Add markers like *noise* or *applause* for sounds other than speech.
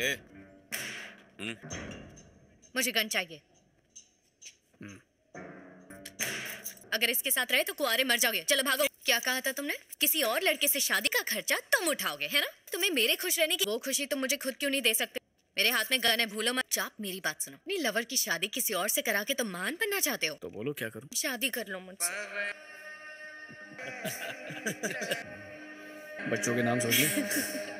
ए, हम्म। मुझे गन चाहिए हम्म। अगर इसके साथ रहे तो कुआरे मर जाओगे चलो भागो क्या कहा था तुमने किसी और लड़के से शादी का खर्चा तुम उठाओगे है ना तुम्हें मेरे खुश रहने की वो खुशी तुम मुझे खुद क्यों नहीं दे सकते मेरे हाथ में गन है भूलो मत चाप मेरी बात सुनो अपनी लवर की शादी किसी और से करा के तुम मान बनना चाहते हो तो बोलो क्या करो शादी कर लो मुझसे बच्चों के नाम सोचिए *laughs*